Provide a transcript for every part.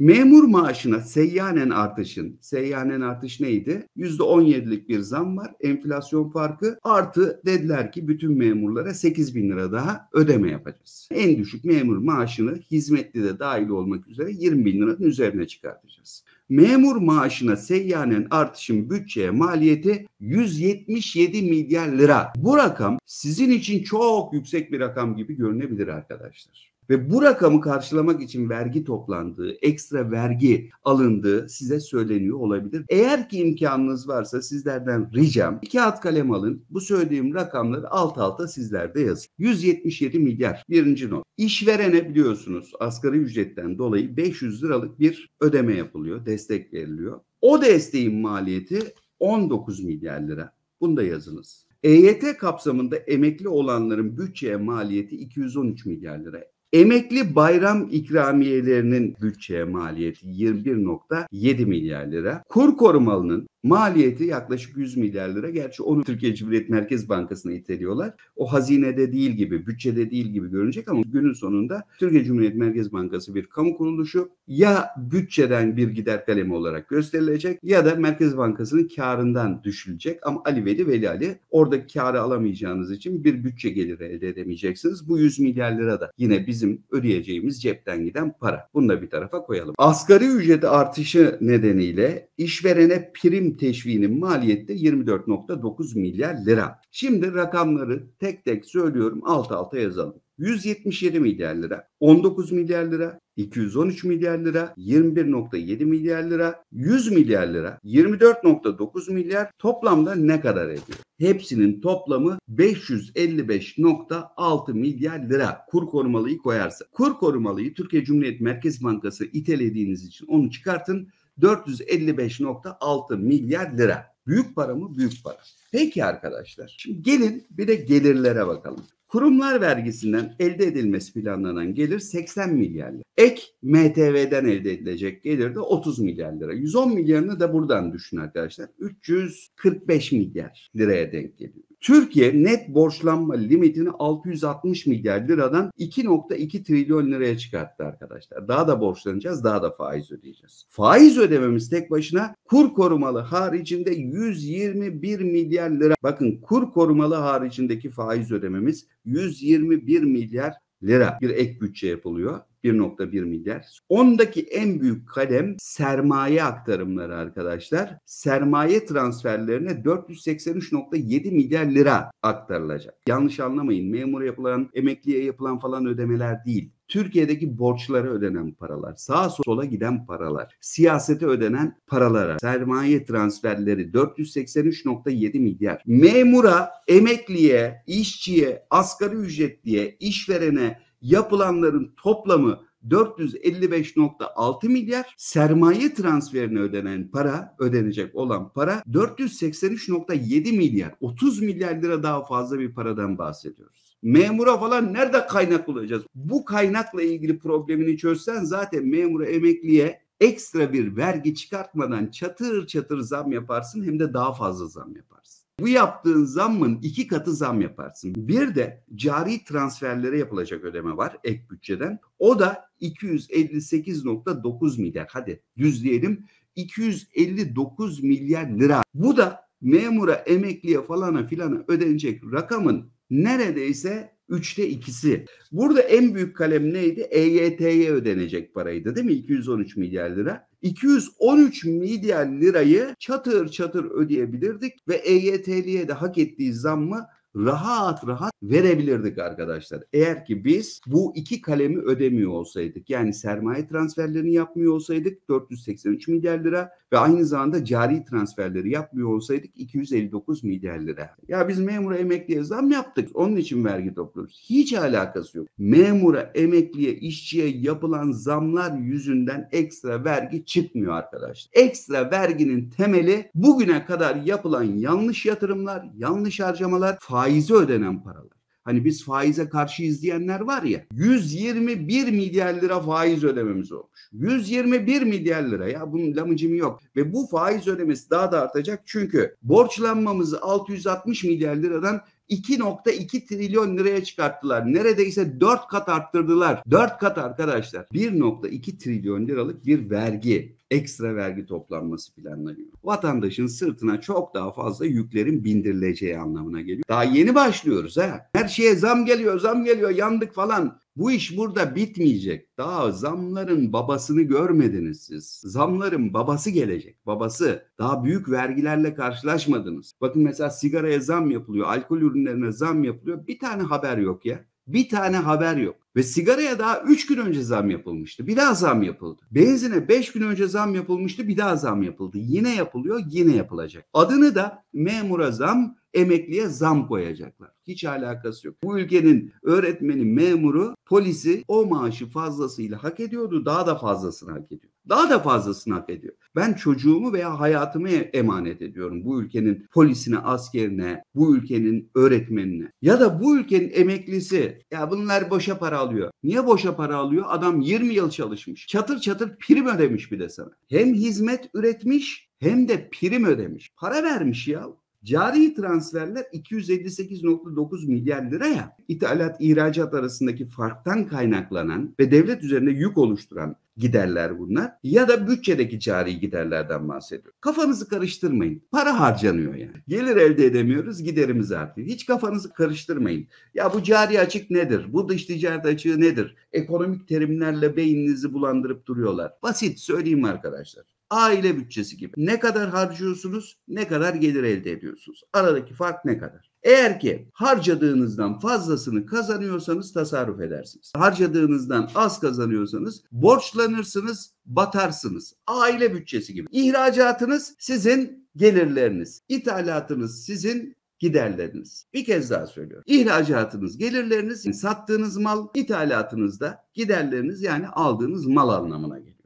Memur maaşına seyyanen artışın, seyyanen artış neydi? %17'lik bir zam var enflasyon farkı artı dediler ki bütün memurlara 8 bin lira daha ödeme yapacağız. En düşük memur maaşını hizmetli de dahil olmak üzere 20 bin liranın üzerine çıkartacağız. Memur maaşına seyyanen artışın bütçeye maliyeti 177 milyar lira. Bu rakam sizin için çok yüksek bir rakam gibi görünebilir arkadaşlar. Ve bu rakamı karşılamak için vergi toplandığı, ekstra vergi alındığı size söyleniyor olabilir. Eğer ki imkanınız varsa sizlerden ricam iki kağıt kalem alın. Bu söylediğim rakamları alt alta sizlerde yazın. 177 milyar birinci not. İşverene biliyorsunuz asgari ücretten dolayı 500 liralık bir ödeme yapılıyor, destek veriliyor. O desteğin maliyeti 19 milyar lira. Bunu da yazınız. EYT kapsamında emekli olanların bütçeye maliyeti 213 milyar lira. Emekli bayram ikramiyelerinin bütçeye maliyeti 21.7 milyar lira. Kur korumalının maliyeti yaklaşık 100 milyar lira. Gerçi onu Türkiye Cumhuriyet Merkez Bankası'na iteliyorlar. O hazinede değil gibi, bütçede değil gibi görünecek ama günün sonunda Türkiye Cumhuriyet Merkez Bankası bir kamu kuruluşu ya bütçeden bir gider kalemi olarak gösterilecek ya da Merkez Bankası'nın karından düşülecek. Ama Ali Veli Veli Ali orada karı alamayacağınız için bir bütçe geliri elde edemeyeceksiniz. Bu 100 milyar lira da yine biz bizim ödeyeceğimiz cepten giden para. Bunu da bir tarafa koyalım. Asgari ücret artışı nedeniyle işverene prim teşviğinin maliyette 24.9 milyar lira. Şimdi rakamları tek tek söylüyorum alt alta yazalım. 177 milyar lira, 19 milyar lira, 213 milyar lira, 21.7 milyar lira, 100 milyar lira, 24.9 milyar toplamda ne kadar ediyor? Hepsinin toplamı 555.6 milyar lira kur korumalıyı koyarsa. Kur korumalıyı Türkiye Cumhuriyet Merkez Bankası itelediğiniz için onu çıkartın 455.6 milyar lira. Büyük para mı? Büyük para. Peki arkadaşlar. Şimdi gelin bir de gelirlere bakalım. Kurumlar vergisinden elde edilmesi planlanan gelir 80 milyar lira. Ek MTV'den elde edilecek gelir de 30 milyar lira. 110 milyarını da buradan düşün arkadaşlar. 345 milyar liraya denk geliyor. Türkiye net borçlanma limitini 660 milyar liradan 2.2 trilyon liraya çıkarttı arkadaşlar. Daha da borçlanacağız, daha da faiz ödeyeceğiz. Faiz ödememiz tek başına kur korumalı haricinde 121 milyar lira. Bakın kur korumalı haricindeki faiz ödememiz 121 milyar lira bir ek bütçe yapılıyor. 1.1 milyar. Ondaki en büyük kalem sermaye aktarımları arkadaşlar. Sermaye transferlerine 483.7 milyar lira aktarılacak. Yanlış anlamayın memura yapılan, emekliye yapılan falan ödemeler değil. Türkiye'deki borçlara ödenen paralar, sağa sola giden paralar, siyasete ödenen paralara, sermaye transferleri 483.7 milyar. Memura, emekliye, işçiye, asgari ücretliye, işverene, yapılanların toplamı 455.6 milyar sermaye transferine ödenen para ödenecek olan para 483.7 milyar 30 milyar lira daha fazla bir paradan bahsediyoruz. Memura falan nerede kaynak bulacağız? Bu kaynakla ilgili problemini çözsen zaten memura emekliye ekstra bir vergi çıkartmadan çatır çatır zam yaparsın hem de daha fazla zam yaparsın. Bu yaptığın zammın iki katı zam yaparsın. Bir de cari transferlere yapılacak ödeme var ek bütçeden. O da 258.9 milyar hadi düz diyelim 259 milyar lira. Bu da memura, emekliye falana filana ödenecek rakamın neredeyse Üçte ikisi. Burada en büyük kalem neydi? EYT'ye ödenecek paraydı değil mi? 213 milyar lira. 213 milyar lirayı çatır çatır ödeyebilirdik ve EYT'liye de hak ettiği zammı rahat rahat verebilirdik arkadaşlar. Eğer ki biz bu iki kalemi ödemiyor olsaydık yani sermaye transferlerini yapmıyor olsaydık 483 milyar lira ve aynı zamanda cari transferleri yapmıyor olsaydık 259 milyar lira. Ya biz memura emekliye zam yaptık onun için vergi topluyoruz. Hiç alakası yok. Memura, emekliye, işçiye yapılan zamlar yüzünden ekstra vergi çıkmıyor arkadaşlar. Ekstra verginin temeli bugüne kadar yapılan yanlış yatırımlar, yanlış harcamalar, faizi ödenen paralar. Hani biz faize karşı izleyenler var ya 121 milyar lira faiz ödememiz olmuş. 121 milyar lira ya bunun lamıcımı yok. Ve bu faiz ödemesi daha da artacak çünkü borçlanmamızı 660 milyar liradan 2.2 trilyon liraya çıkarttılar. Neredeyse 4 kat arttırdılar. 4 kat arkadaşlar. 1.2 trilyon liralık bir vergi ekstra vergi toplanması planlanıyor. Vatandaşın sırtına çok daha fazla yüklerin bindirileceği anlamına geliyor. Daha yeni başlıyoruz ha. Her şeye zam geliyor, zam geliyor, yandık falan. Bu iş burada bitmeyecek. Daha zamların babasını görmediniz siz. Zamların babası gelecek. Babası. Daha büyük vergilerle karşılaşmadınız. Bakın mesela sigaraya zam yapılıyor, alkol ürünlerine zam yapılıyor. Bir tane haber yok ya bir tane haber yok. Ve sigaraya daha 3 gün önce zam yapılmıştı. Bir daha zam yapıldı. Benzine 5 gün önce zam yapılmıştı. Bir daha zam yapıldı. Yine yapılıyor, yine yapılacak. Adını da memura zam, emekliye zam koyacaklar. Hiç alakası yok. Bu ülkenin öğretmeni, memuru, polisi o maaşı fazlasıyla hak ediyordu. Daha da fazlasını hak ediyor. Daha da fazlasını hak ediyor. Ben çocuğumu veya hayatımı emanet ediyorum bu ülkenin polisine, askerine, bu ülkenin öğretmenine. Ya da bu ülkenin emeklisi ya bunlar boşa para alıyor. Niye boşa para alıyor? Adam 20 yıl çalışmış. Çatır çatır prim ödemiş bir de sana. Hem hizmet üretmiş hem de prim ödemiş. Para vermiş ya. Cari transferler 258.9 milyar lira ya. İthalat ihracat arasındaki farktan kaynaklanan ve devlet üzerine yük oluşturan giderler bunlar ya da bütçedeki cari giderlerden bahsediyor. Kafanızı karıştırmayın. Para harcanıyor yani. Gelir elde edemiyoruz, giderimiz artıyor. Hiç kafanızı karıştırmayın. Ya bu cari açık nedir? Bu dış ticaret açığı nedir? Ekonomik terimlerle beyninizi bulandırıp duruyorlar. Basit söyleyeyim arkadaşlar aile bütçesi gibi. Ne kadar harcıyorsunuz, ne kadar gelir elde ediyorsunuz. Aradaki fark ne kadar? Eğer ki harcadığınızdan fazlasını kazanıyorsanız tasarruf edersiniz. Harcadığınızdan az kazanıyorsanız borçlanırsınız, batarsınız. Aile bütçesi gibi. İhracatınız sizin gelirleriniz. İthalatınız sizin giderleriniz. Bir kez daha söylüyorum. İhracatınız, gelirleriniz, sattığınız mal, ithalatınız da giderleriniz yani aldığınız mal anlamına gelir.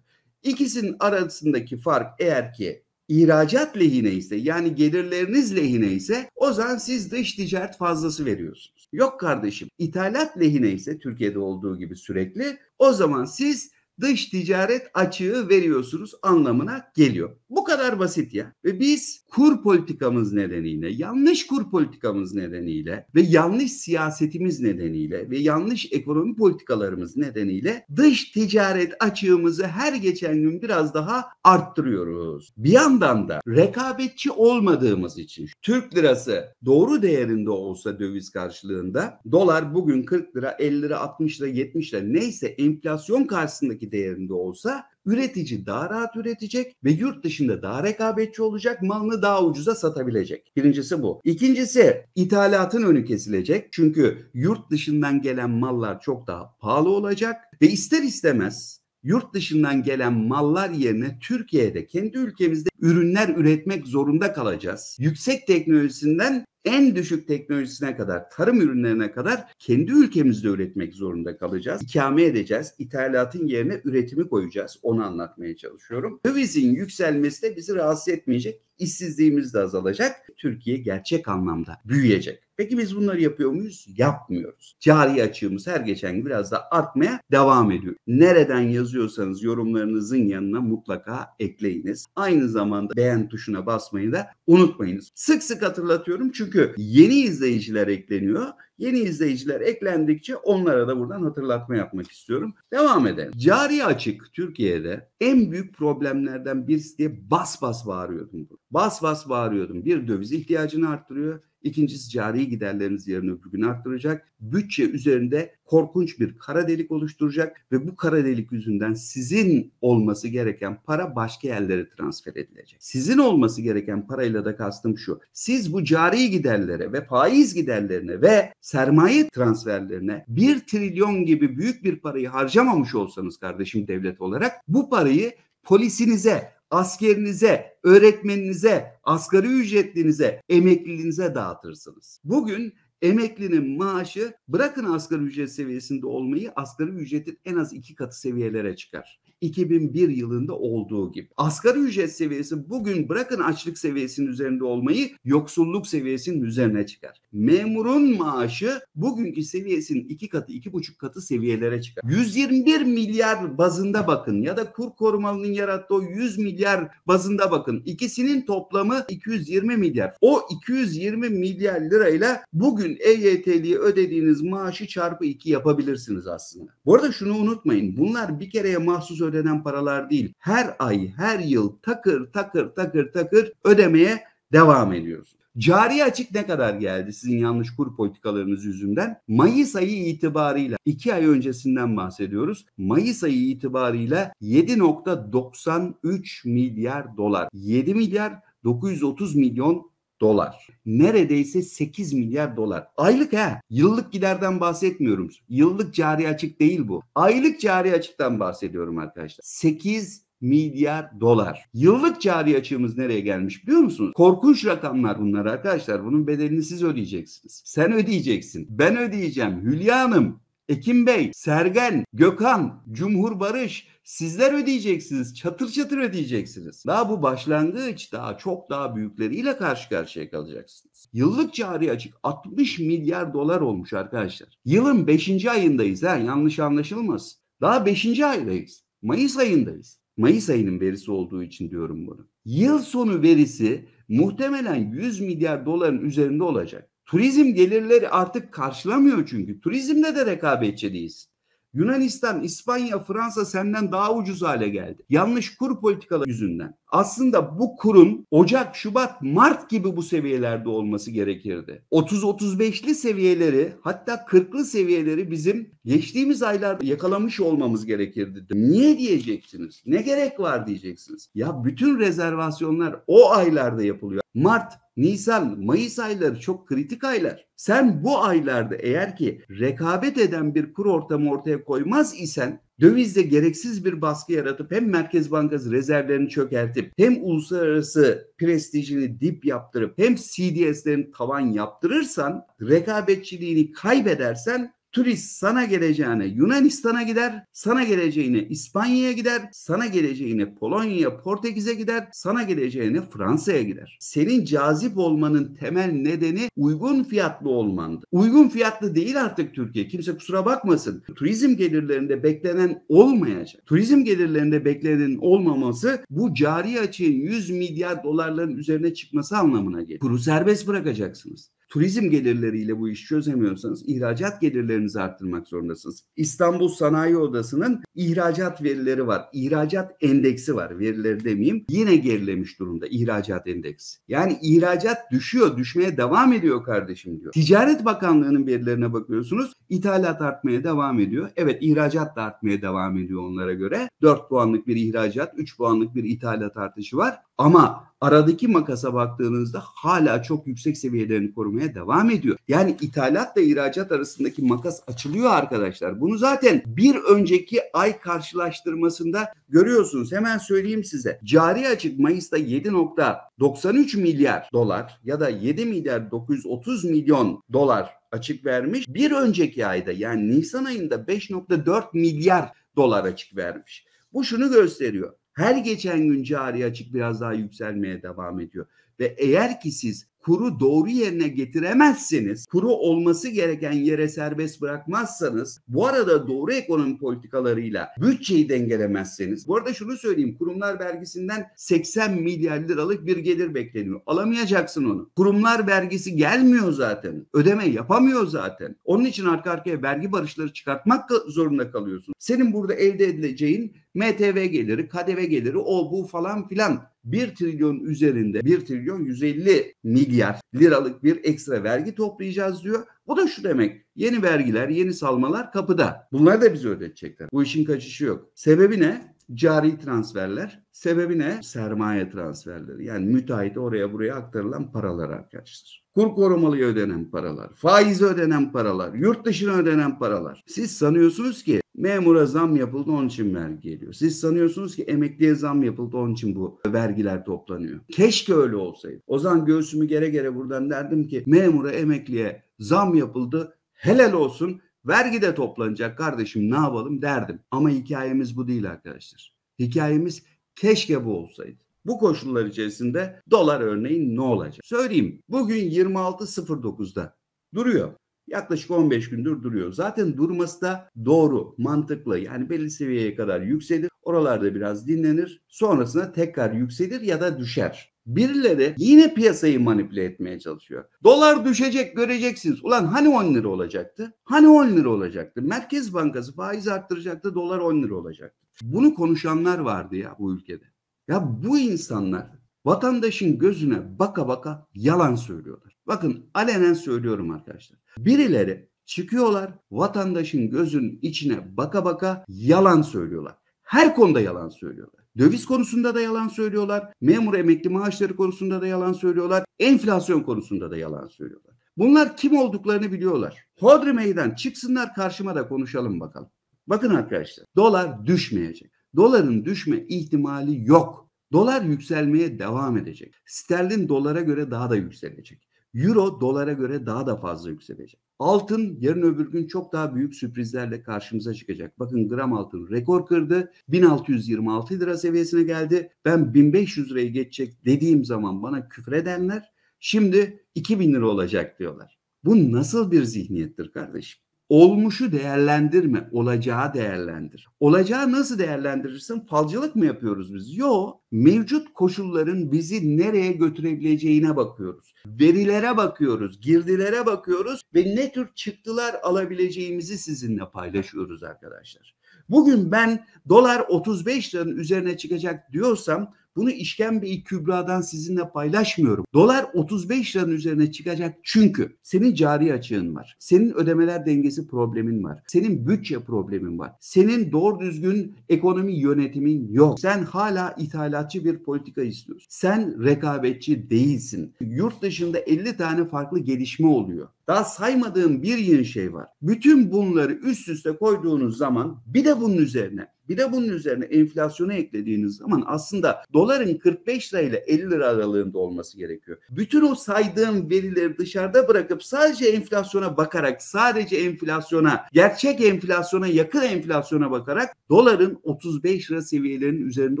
İkisinin arasındaki fark eğer ki ihracat lehine ise yani gelirleriniz lehine ise o zaman siz dış ticaret fazlası veriyorsunuz. Yok kardeşim ithalat lehine ise Türkiye'de olduğu gibi sürekli o zaman siz dış ticaret açığı veriyorsunuz anlamına geliyor. Bu kadar basit ya. Ve biz kur politikamız nedeniyle, yanlış kur politikamız nedeniyle ve yanlış siyasetimiz nedeniyle ve yanlış ekonomi politikalarımız nedeniyle dış ticaret açığımızı her geçen gün biraz daha arttırıyoruz. Bir yandan da rekabetçi olmadığımız için Türk lirası doğru değerinde olsa döviz karşılığında dolar bugün 40 lira, 50 lira, 60 lira, 70 lira neyse enflasyon karşısındaki vergi değerinde olsa üretici daha rahat üretecek ve yurt dışında daha rekabetçi olacak, malını daha ucuza satabilecek. Birincisi bu. İkincisi ithalatın önü kesilecek. Çünkü yurt dışından gelen mallar çok daha pahalı olacak ve ister istemez yurt dışından gelen mallar yerine Türkiye'de kendi ülkemizde ürünler üretmek zorunda kalacağız. Yüksek teknolojisinden en düşük teknolojisine kadar, tarım ürünlerine kadar kendi ülkemizde üretmek zorunda kalacağız. İkame edeceğiz. ithalatın yerine üretimi koyacağız. Onu anlatmaya çalışıyorum. Dövizin yükselmesi de bizi rahatsız etmeyecek. İşsizliğimiz de azalacak. Türkiye gerçek anlamda büyüyecek. Peki biz bunları yapıyor muyuz? Yapmıyoruz. Cari açığımız her geçen gün biraz da artmaya devam ediyor. Nereden yazıyorsanız yorumlarınızın yanına mutlaka ekleyiniz. Aynı zamanda beğen tuşuna basmayı da unutmayınız. Sık sık hatırlatıyorum çünkü çünkü yeni izleyiciler ekleniyor. Yeni izleyiciler eklendikçe onlara da buradan hatırlatma yapmak istiyorum. Devam edelim. Cari açık Türkiye'de en büyük problemlerden birisi diye bas bas bağırıyordum. Bas bas bağırıyordum. Bir döviz ihtiyacını arttırıyor. İkincisi cari giderleriniz yarın öbür gün arttıracak. Bütçe üzerinde korkunç bir kara delik oluşturacak ve bu kara delik yüzünden sizin olması gereken para başka yerlere transfer edilecek. Sizin olması gereken parayla da kastım şu. Siz bu cari giderlere ve faiz giderlerine ve sermaye transferlerine 1 trilyon gibi büyük bir parayı harcamamış olsanız kardeşim devlet olarak bu parayı polisinize, askerinize, öğretmeninize, asgari ücretlinize, emekliliğinize dağıtırsınız. Bugün emeklinin maaşı bırakın asgari ücret seviyesinde olmayı asgari ücretin en az iki katı seviyelere çıkar. 2001 yılında olduğu gibi. Asgari ücret seviyesi bugün bırakın açlık seviyesinin üzerinde olmayı yoksulluk seviyesinin üzerine çıkar. Memurun maaşı bugünkü seviyesinin iki katı, iki buçuk katı seviyelere çıkar. 121 milyar bazında bakın ya da kur korumalının yarattığı 100 milyar bazında bakın. İkisinin toplamı 220 milyar. O 220 milyar lirayla bugün EYT'liye ödediğiniz maaşı çarpı 2 yapabilirsiniz aslında. Bu arada şunu unutmayın. Bunlar bir kereye mahsus ödenen paralar değil. Her ay, her yıl takır takır takır takır ödemeye devam ediyoruz. Cari açık ne kadar geldi sizin yanlış kur politikalarınız yüzünden? Mayıs ayı itibarıyla 2 ay öncesinden bahsediyoruz. Mayıs ayı itibarıyla 7.93 milyar dolar. 7 milyar 930 milyon dolar. Neredeyse 8 milyar dolar. Aylık ha. Yıllık giderden bahsetmiyorum. Yıllık cari açık değil bu. Aylık cari açıktan bahsediyorum arkadaşlar. 8 milyar dolar. Yıllık cari açığımız nereye gelmiş biliyor musunuz? Korkunç rakamlar bunlar arkadaşlar. Bunun bedelini siz ödeyeceksiniz. Sen ödeyeceksin. Ben ödeyeceğim. Hülya Hanım Ekim Bey, Sergen, Gökhan, Cumhur Barış sizler ödeyeceksiniz. Çatır çatır ödeyeceksiniz. Daha bu başlangıç daha çok daha büyükleriyle karşı karşıya kalacaksınız. Yıllık cari açık 60 milyar dolar olmuş arkadaşlar. Yılın 5. ayındayız ha yanlış anlaşılmasın. Daha 5. aydayız. Mayıs ayındayız. Mayıs ayının verisi olduğu için diyorum bunu. Yıl sonu verisi muhtemelen 100 milyar doların üzerinde olacak. Turizm gelirleri artık karşılamıyor çünkü. Turizmde de rekabetçi değilsin. Yunanistan, İspanya, Fransa senden daha ucuz hale geldi. Yanlış kur politikaları yüzünden. Aslında bu kurun Ocak, Şubat, Mart gibi bu seviyelerde olması gerekirdi. 30-35'li seviyeleri hatta 40'lı seviyeleri bizim geçtiğimiz aylarda yakalamış olmamız gerekirdi. Niye diyeceksiniz? Ne gerek var diyeceksiniz? Ya bütün rezervasyonlar o aylarda yapılıyor. Mart, Nisan, Mayıs ayları çok kritik aylar. Sen bu aylarda eğer ki rekabet eden bir kur ortamı ortaya koymaz isen dövizde gereksiz bir baskı yaratıp hem Merkez Bankası rezervlerini çökertip hem uluslararası prestijini dip yaptırıp hem CDS'lerin tavan yaptırırsan rekabetçiliğini kaybedersen Turist sana geleceğine Yunanistan'a gider, sana geleceğine İspanya'ya gider, sana geleceğine Polonya'ya, Portekiz'e gider, sana geleceğine Fransa'ya gider. Senin cazip olmanın temel nedeni uygun fiyatlı olmandı. Uygun fiyatlı değil artık Türkiye. Kimse kusura bakmasın. Turizm gelirlerinde beklenen olmayacak. Turizm gelirlerinde beklenen olmaması bu cari açığın 100 milyar dolarların üzerine çıkması anlamına gelir. Kuru serbest bırakacaksınız turizm gelirleriyle bu işi çözemiyorsanız ihracat gelirlerinizi arttırmak zorundasınız. İstanbul Sanayi Odası'nın ihracat verileri var. İhracat endeksi var. Verileri demeyeyim. Yine gerilemiş durumda ihracat endeksi. Yani ihracat düşüyor, düşmeye devam ediyor kardeşim diyor. Ticaret Bakanlığı'nın verilerine bakıyorsunuz. İthalat artmaya devam ediyor. Evet ihracat da artmaya devam ediyor onlara göre. 4 puanlık bir ihracat, 3 puanlık bir ithalat artışı var. Ama aradaki makasa baktığınızda hala çok yüksek seviyelerini korumaya devam ediyor. Yani ithalatla ihracat arasındaki makas açılıyor arkadaşlar. Bunu zaten bir önceki ay karşılaştırmasında görüyorsunuz. Hemen söyleyeyim size. Cari açık Mayıs'ta 7.93 milyar dolar ya da 7 milyar 930 milyon dolar açık vermiş. Bir önceki ayda yani Nisan ayında 5.4 milyar dolar açık vermiş. Bu şunu gösteriyor her geçen gün cari açık biraz daha yükselmeye devam ediyor. Ve eğer ki siz kuru doğru yerine getiremezseniz, kuru olması gereken yere serbest bırakmazsanız, bu arada doğru ekonomi politikalarıyla bütçeyi dengelemezseniz, bu arada şunu söyleyeyim, kurumlar vergisinden 80 milyar liralık bir gelir bekleniyor. Alamayacaksın onu. Kurumlar vergisi gelmiyor zaten. Ödeme yapamıyor zaten. Onun için arka arkaya vergi barışları çıkartmak zorunda kalıyorsun. Senin burada elde edileceğin MTV geliri, KDV geliri, o bu falan filan 1 trilyon üzerinde 1 trilyon 150 milyar milyar liralık bir ekstra vergi toplayacağız diyor. Bu da şu demek. Yeni vergiler, yeni salmalar kapıda. Bunlar da bize ödetecekler. Bu işin kaçışı yok. Sebebi ne? Cari transferler. Sebebi ne? Sermaye transferleri. Yani müteahhite oraya buraya aktarılan paralar arkadaşlar. Kur korumalıya ödenen paralar, faiz ödenen paralar, yurt dışına ödenen paralar. Siz sanıyorsunuz ki memura zam yapıldı onun için vergi geliyor. Siz sanıyorsunuz ki emekliye zam yapıldı onun için bu vergiler toplanıyor. Keşke öyle olsaydı. O zaman göğsümü gere gere buradan derdim ki memura emekliye zam yapıldı helal olsun vergi de toplanacak kardeşim ne yapalım derdim. Ama hikayemiz bu değil arkadaşlar. Hikayemiz keşke bu olsaydı. Bu koşullar içerisinde dolar örneğin ne olacak? Söyleyeyim bugün 26.09'da duruyor. Yaklaşık 15 gündür duruyor. Zaten durması da doğru, mantıklı. Yani belli seviyeye kadar yükselir. Oralarda biraz dinlenir. Sonrasında tekrar yükselir ya da düşer. Birileri yine piyasayı manipüle etmeye çalışıyor. Dolar düşecek göreceksiniz. Ulan hani 10 lira olacaktı? Hani 10 lira olacaktı? Merkez Bankası faiz arttıracaktı, dolar 10 lira olacaktı. Bunu konuşanlar vardı ya bu ülkede. Ya bu insanlar vatandaşın gözüne baka baka yalan söylüyorlar. Bakın alenen söylüyorum arkadaşlar. Birileri çıkıyorlar vatandaşın gözünün içine baka baka yalan söylüyorlar. Her konuda yalan söylüyorlar. Döviz konusunda da yalan söylüyorlar. Memur emekli maaşları konusunda da yalan söylüyorlar. Enflasyon konusunda da yalan söylüyorlar. Bunlar kim olduklarını biliyorlar. Hodri meydan çıksınlar karşıma da konuşalım bakalım. Bakın arkadaşlar dolar düşmeyecek. Doların düşme ihtimali yok. Dolar yükselmeye devam edecek. Sterlin dolara göre daha da yükselecek. Euro dolara göre daha da fazla yükselecek. Altın yarın öbür gün çok daha büyük sürprizlerle karşımıza çıkacak. Bakın gram altın rekor kırdı. 1626 lira seviyesine geldi. Ben 1500 lirayı geçecek dediğim zaman bana küfredenler şimdi 2000 lira olacak diyorlar. Bu nasıl bir zihniyettir kardeşim? Olmuşu değerlendirme, olacağı değerlendir. Olacağı nasıl değerlendirirsin? Falcılık mı yapıyoruz biz? Yo, mevcut koşulların bizi nereye götürebileceğine bakıyoruz. Verilere bakıyoruz, girdilere bakıyoruz ve ne tür çıktılar alabileceğimizi sizinle paylaşıyoruz arkadaşlar. Bugün ben dolar 35 liranın üzerine çıkacak diyorsam bunu işkembeyi kübradan sizinle paylaşmıyorum. Dolar 35 liranın üzerine çıkacak çünkü senin cari açığın var. Senin ödemeler dengesi problemin var. Senin bütçe problemin var. Senin doğru düzgün ekonomi yönetimin yok. Sen hala ithalatçı bir politika istiyorsun. Sen rekabetçi değilsin. Yurt dışında 50 tane farklı gelişme oluyor. Daha saymadığım bir yığın şey var. Bütün bunları üst üste koyduğunuz zaman bir de bunun üzerine bir de bunun üzerine enflasyonu eklediğiniz zaman aslında doların 45 lira ile 50 lira aralığında olması gerekiyor. Bütün o saydığım verileri dışarıda bırakıp sadece enflasyona bakarak, sadece enflasyona, gerçek enflasyona, yakın enflasyona bakarak doların 35 lira seviyelerinin üzerinde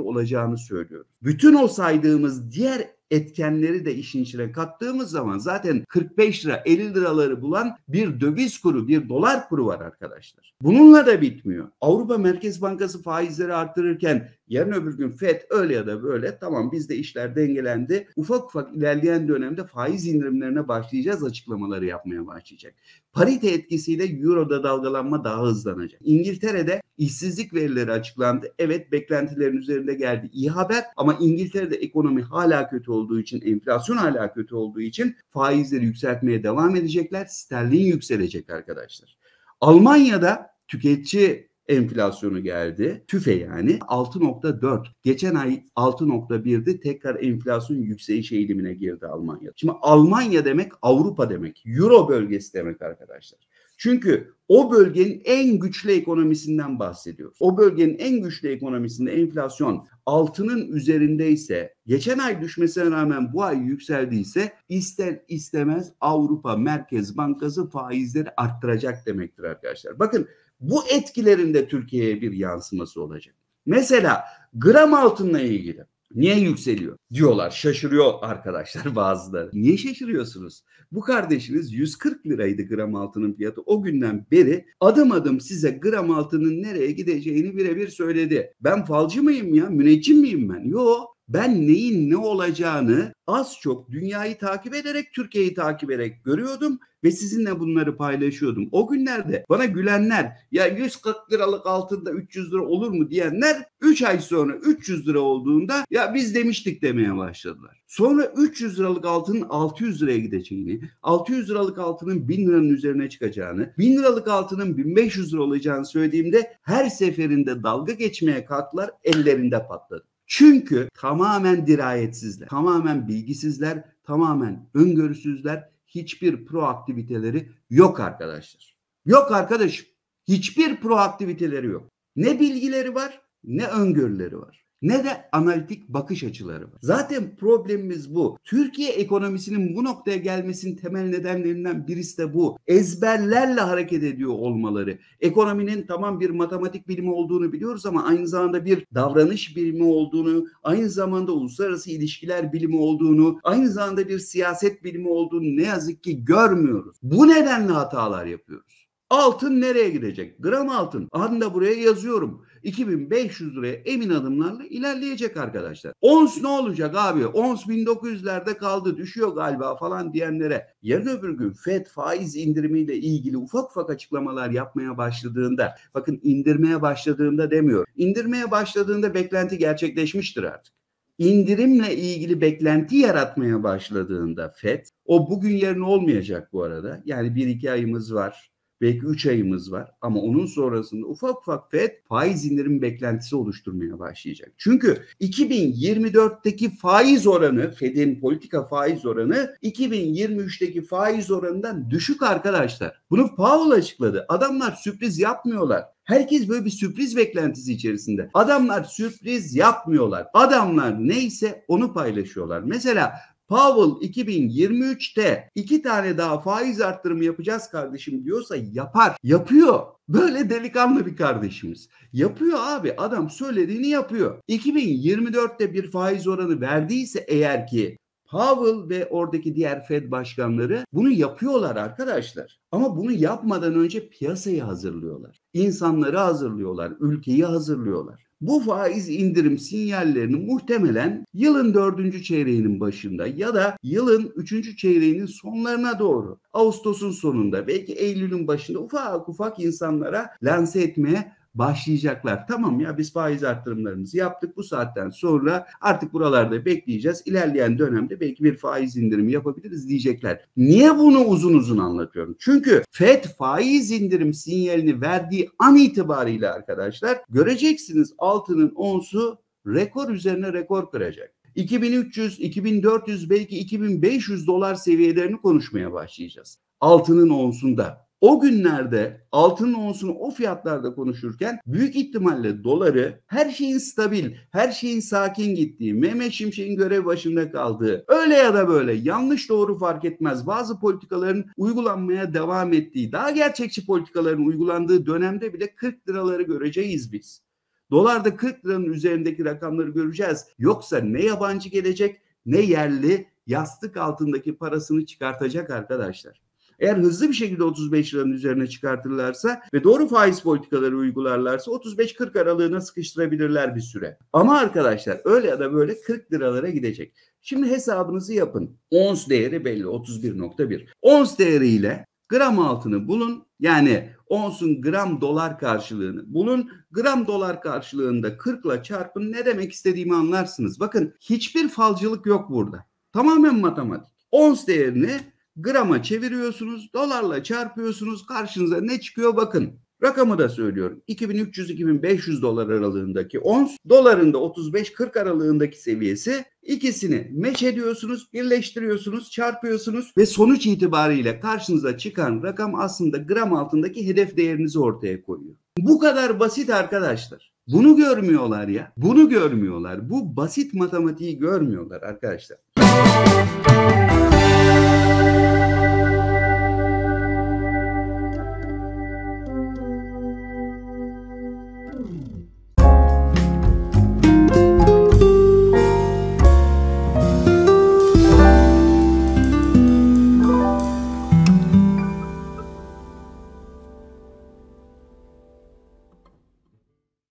olacağını söylüyor. Bütün o saydığımız diğer etkenleri de işin içine kattığımız zaman zaten 45 lira 50 liraları bulan bir döviz kuru bir dolar kuru var arkadaşlar. Bununla da bitmiyor. Avrupa Merkez Bankası faizleri artırırken yarın öbür gün FED öyle ya da böyle tamam bizde işler dengelendi. Ufak ufak ilerleyen dönemde faiz indirimlerine başlayacağız açıklamaları yapmaya başlayacak. Parite etkisiyle Euro'da dalgalanma daha hızlanacak. İngiltere'de işsizlik verileri açıklandı. Evet beklentilerin üzerinde geldi. İyi haber ama İngiltere'de ekonomi hala kötü olduğu için, enflasyon hala kötü olduğu için faizleri yükseltmeye devam edecekler. Sterlin yükselecek arkadaşlar. Almanya'da tüketici enflasyonu geldi. TÜFE yani 6.4. Geçen ay 6.1'di tekrar enflasyon yükseliş eğilimine girdi Almanya. Şimdi Almanya demek Avrupa demek. Euro bölgesi demek arkadaşlar. Çünkü o bölgenin en güçlü ekonomisinden bahsediyoruz. O bölgenin en güçlü ekonomisinde enflasyon altının üzerinde ise geçen ay düşmesine rağmen bu ay yükseldiyse ister istemez Avrupa Merkez Bankası faizleri arttıracak demektir arkadaşlar. Bakın bu etkilerin de Türkiye'ye bir yansıması olacak. Mesela gram altınla ilgili niye yükseliyor diyorlar. Şaşırıyor arkadaşlar bazıları. Niye şaşırıyorsunuz? Bu kardeşiniz 140 liraydı gram altının fiyatı. O günden beri adım adım size gram altının nereye gideceğini birebir söyledi. Ben falcı mıyım ya? Müneccim miyim ben? Yo. Ben neyin ne olacağını az çok dünyayı takip ederek, Türkiye'yi takip ederek görüyordum ve sizinle bunları paylaşıyordum. O günlerde bana gülenler ya 140 liralık altında 300 lira olur mu diyenler 3 ay sonra 300 lira olduğunda ya biz demiştik demeye başladılar. Sonra 300 liralık altının 600 liraya gideceğini, 600 liralık altının 1000 liranın üzerine çıkacağını, 1000 liralık altının 1500 lira olacağını söylediğimde her seferinde dalga geçmeye kalktılar, ellerinde patladı. Çünkü tamamen dirayetsizler, tamamen bilgisizler, tamamen öngörüsüzler hiçbir proaktiviteleri yok arkadaşlar. Yok arkadaşım. Hiçbir proaktiviteleri yok. Ne bilgileri var ne öngörüleri var ne de analitik bakış açıları var. Zaten problemimiz bu. Türkiye ekonomisinin bu noktaya gelmesinin temel nedenlerinden birisi de bu. Ezberlerle hareket ediyor olmaları. Ekonominin tamam bir matematik bilimi olduğunu biliyoruz ama aynı zamanda bir davranış bilimi olduğunu, aynı zamanda uluslararası ilişkiler bilimi olduğunu, aynı zamanda bir siyaset bilimi olduğunu ne yazık ki görmüyoruz. Bu nedenle hatalar yapıyoruz. Altın nereye gidecek? Gram altın. Anda buraya yazıyorum. 2500 liraya emin adımlarla ilerleyecek arkadaşlar. Ons ne olacak abi? Ons 1900'lerde kaldı düşüyor galiba falan diyenlere yarın öbür gün Fed faiz indirimiyle ilgili ufak ufak açıklamalar yapmaya başladığında bakın indirmeye başladığında demiyor. İndirmeye başladığında beklenti gerçekleşmiştir artık İndirimle ilgili beklenti yaratmaya başladığında FED, o bugün yarın olmayacak bu arada. Yani bir iki ayımız var belki 3 ayımız var ama onun sonrasında ufak ufak FED faiz indirim beklentisi oluşturmaya başlayacak. Çünkü 2024'teki faiz oranı FED'in politika faiz oranı 2023'teki faiz oranından düşük arkadaşlar. Bunu Powell açıkladı. Adamlar sürpriz yapmıyorlar. Herkes böyle bir sürpriz beklentisi içerisinde. Adamlar sürpriz yapmıyorlar. Adamlar neyse onu paylaşıyorlar. Mesela Powell 2023'te iki tane daha faiz arttırımı yapacağız kardeşim diyorsa yapar. Yapıyor. Böyle delikanlı bir kardeşimiz. Yapıyor abi adam söylediğini yapıyor. 2024'te bir faiz oranı verdiyse eğer ki Powell ve oradaki diğer Fed başkanları bunu yapıyorlar arkadaşlar. Ama bunu yapmadan önce piyasayı hazırlıyorlar. İnsanları hazırlıyorlar, ülkeyi hazırlıyorlar. Bu faiz indirim sinyallerini muhtemelen yılın dördüncü çeyreğinin başında ya da yılın üçüncü çeyreğinin sonlarına doğru Ağustos'un sonunda belki Eylül'ün başında ufak ufak insanlara lanse etmeye başlayacaklar. Tamam ya biz faiz arttırımlarımızı yaptık. Bu saatten sonra artık buralarda bekleyeceğiz. İlerleyen dönemde belki bir faiz indirimi yapabiliriz diyecekler. Niye bunu uzun uzun anlatıyorum? Çünkü FED faiz indirim sinyalini verdiği an itibariyle arkadaşlar göreceksiniz altının onsu rekor üzerine rekor kıracak. 2300, 2400 belki 2500 dolar seviyelerini konuşmaya başlayacağız. Altının onsunda o günlerde altının onsunu o fiyatlarda konuşurken büyük ihtimalle doları her şeyin stabil, her şeyin sakin gittiği, Mehmet Şimşek'in görev başında kaldığı, öyle ya da böyle yanlış doğru fark etmez bazı politikaların uygulanmaya devam ettiği, daha gerçekçi politikaların uygulandığı dönemde bile 40 liraları göreceğiz biz. Dolarda 40 liranın üzerindeki rakamları göreceğiz. Yoksa ne yabancı gelecek ne yerli yastık altındaki parasını çıkartacak arkadaşlar. Eğer hızlı bir şekilde 35 liranın üzerine çıkartırlarsa ve doğru faiz politikaları uygularlarsa 35-40 aralığına sıkıştırabilirler bir süre. Ama arkadaşlar öyle ya da böyle 40 liralara gidecek. Şimdi hesabınızı yapın. Ons değeri belli 31.1. Ons değeriyle gram altını bulun. Yani onsun gram dolar karşılığını bulun. Gram dolar karşılığında 40 ile çarpın ne demek istediğimi anlarsınız. Bakın hiçbir falcılık yok burada. Tamamen matematik. Ons değerini grama çeviriyorsunuz, dolarla çarpıyorsunuz, karşınıza ne çıkıyor bakın. Rakamı da söylüyorum. 2300-2500 dolar aralığındaki ons, dolarında 35-40 aralığındaki seviyesi. ikisini meç ediyorsunuz, birleştiriyorsunuz, çarpıyorsunuz ve sonuç itibariyle karşınıza çıkan rakam aslında gram altındaki hedef değerinizi ortaya koyuyor. Bu kadar basit arkadaşlar. Bunu görmüyorlar ya. Bunu görmüyorlar. Bu basit matematiği görmüyorlar arkadaşlar.